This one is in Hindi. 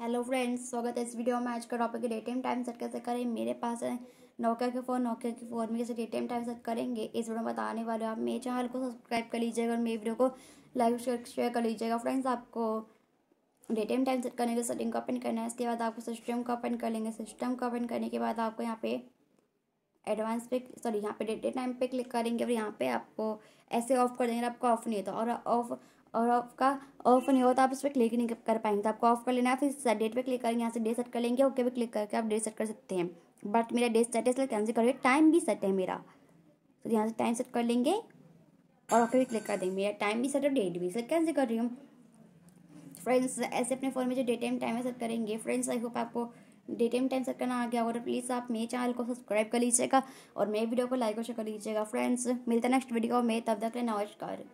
हेलो फ्रेंड्स स्वागत है इस वीडियो में आज का topic day time time set कैसे करें मेरे पास है नोकिया के फ़ोन नोकिया के फ़ोन में कैसे डे टाइम टाइम सेट करेंगे इस वीडियो में बताने वाले आप मेरे चैनल को सब्सक्राइब कर लीजिएगा और मेरी वीडियो को लाइक शेयर कर लीजिएगा फ्रेंड्स आपको डे टाइम टाइम सेट करने के सेटिंग को ओपन करना है इसके बाद आपको सिस्टम को ओपन कर लेंगे सिस्टम को ओपन करने के बाद आपको यहाँ पे एडवांस पे सॉरी यहाँ पे डेटे टाइम पे क्लिक करेंगे और यहाँ पे आपको ऐसे ऑफ कर देंगे आपका ऑफ नहीं होता और ऑफ और आपका ऑफ नहीं होता आप इस पर क्लिक नहीं कर पाएंगे तो आपको ऑफ कर लेना है फिर डेट पे क्लिक करेंगे यहाँ से डेट सेट कर लेंगे ओके पे क्लिक करके आप डेट सेट कर सकते हैं बट मेरा डेट सेट है इसलिए कैंसिल करोगे टाइम भी सेट है मेरा तो यहाँ से टाइम सेट कर लेंगे और ओके भी क्लिक कर देंगे मेरा टाइम भी सेट है डेट भी सेट कैंसिल कर रही हूँ फ्रेंड्स ऐसे अपने फ़ोन में जो डे टाइम टाइम सेट करेंगे फ्रेंड्स आई होप आपको डे टाइम टाइम सेट करना आ गया और प्लीज़ आप मेरे चैनल को सब्सक्राइब कर लीजिएगा और मेरे वीडियो को लाइक और शेयर कर लीजिएगा फ्रेंड्स मिलते हैं नेक्स्ट वीडियो में तब तक नमस्कार